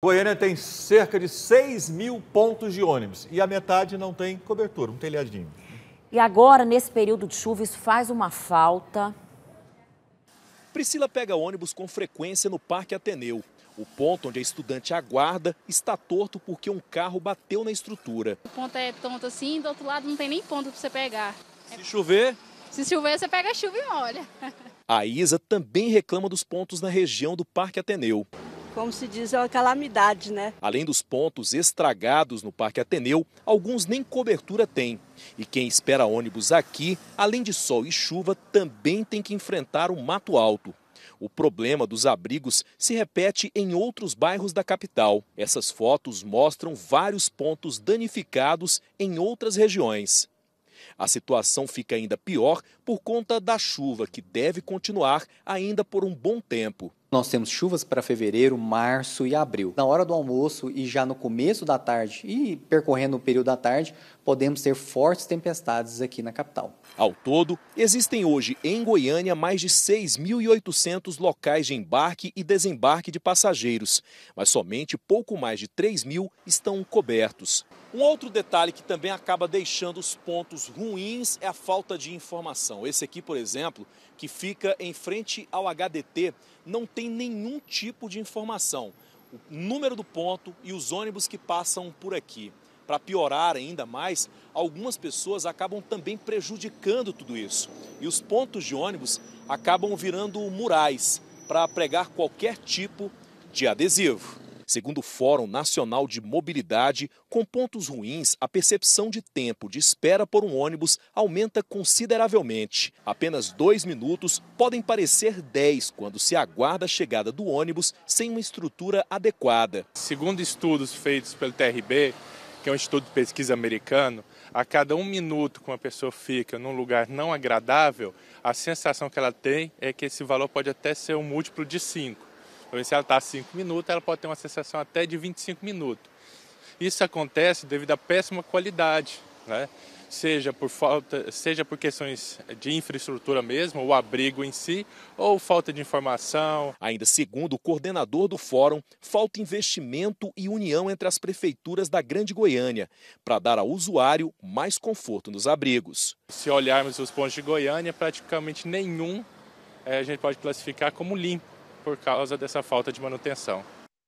Goiânia tem cerca de 6 mil pontos de ônibus e a metade não tem cobertura, um telhadinho. E agora, nesse período de chuva, isso faz uma falta. Priscila pega ônibus com frequência no Parque Ateneu. O ponto onde a estudante aguarda está torto porque um carro bateu na estrutura. O ponto é tonto assim, do outro lado não tem nem ponto para você pegar. Se chover? Se chover, você pega a chuva e molha. A Isa também reclama dos pontos na região do Parque Ateneu como se diz, é uma calamidade, né? Além dos pontos estragados no Parque Ateneu, alguns nem cobertura têm. E quem espera ônibus aqui, além de sol e chuva, também tem que enfrentar o mato alto. O problema dos abrigos se repete em outros bairros da capital. Essas fotos mostram vários pontos danificados em outras regiões. A situação fica ainda pior por conta da chuva, que deve continuar ainda por um bom tempo. Nós temos chuvas para fevereiro, março e abril. Na hora do almoço e já no começo da tarde e percorrendo o período da tarde, podemos ter fortes tempestades aqui na capital. Ao todo, existem hoje em Goiânia mais de 6.800 locais de embarque e desembarque de passageiros, mas somente pouco mais de 3.000 mil estão cobertos. Um outro detalhe que também acaba deixando os pontos ruins é a falta de informação. Esse aqui, por exemplo, que fica em frente ao HDT, não tem tem nenhum tipo de informação, o número do ponto e os ônibus que passam por aqui. Para piorar ainda mais, algumas pessoas acabam também prejudicando tudo isso. E os pontos de ônibus acabam virando murais para pregar qualquer tipo de adesivo. Segundo o Fórum Nacional de Mobilidade, com pontos ruins, a percepção de tempo de espera por um ônibus aumenta consideravelmente. Apenas dois minutos podem parecer dez quando se aguarda a chegada do ônibus sem uma estrutura adequada. Segundo estudos feitos pelo TRB, que é um estudo de pesquisa americano, a cada um minuto que uma pessoa fica num lugar não agradável, a sensação que ela tem é que esse valor pode até ser um múltiplo de cinco. Então, se ela está 5 minutos, ela pode ter uma sensação até de 25 minutos. Isso acontece devido à péssima qualidade, né? seja por falta, seja por questões de infraestrutura mesmo, o abrigo em si, ou falta de informação. Ainda segundo o coordenador do fórum, falta investimento e união entre as prefeituras da Grande Goiânia para dar ao usuário mais conforto nos abrigos. Se olharmos os pontos de Goiânia, praticamente nenhum é, a gente pode classificar como limpo por causa dessa falta de manutenção.